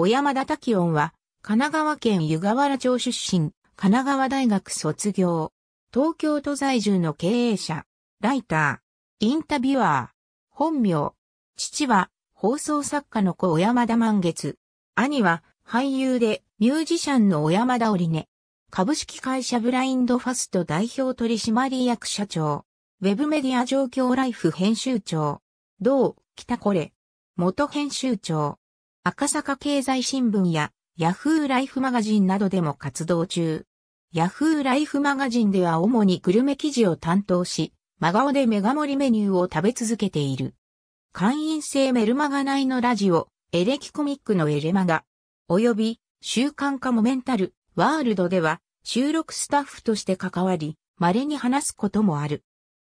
小山田滝音は、神奈川県湯河原町出身、神奈川大学卒業、東京都在住の経営者、ライター、インタビュアー、本名、父は放送作家の子小山田満月、兄は俳優でミュージシャンの小山田織音、株式会社ブラインドファスト代表取締役社長、ウェブメディア状況ライフ編集長、同、北これ、元編集長、赤坂経済新聞やヤフーライフマガジンなどでも活動中。ヤフーライフマガジンでは主にグルメ記事を担当し、真顔でメガ盛りメニューを食べ続けている。会員制メルマガ内のラジオ、エレキコミックのエレマガ、及び週刊カモメンタル、ワールドでは収録スタッフとして関わり、稀に話すこともある。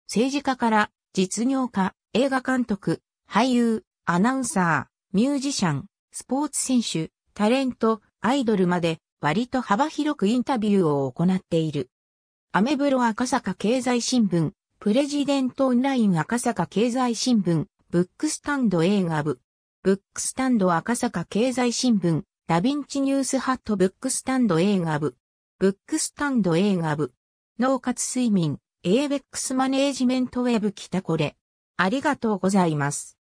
政治家から実業家、映画監督、俳優、アナウンサー、ミュージシャン、スポーツ選手、タレント、アイドルまで割と幅広くインタビューを行っている。アメブロ赤坂経済新聞、プレジデントオンライン赤坂経済新聞、ブックスタンド映画部、ブックスタンド赤坂経済新聞、ダヴィンチニュースハットブックスタンド映画部、ブックスタンド映画部、脳活睡眠、エーベックスマネージメントウェブ北これ。ありがとうございます。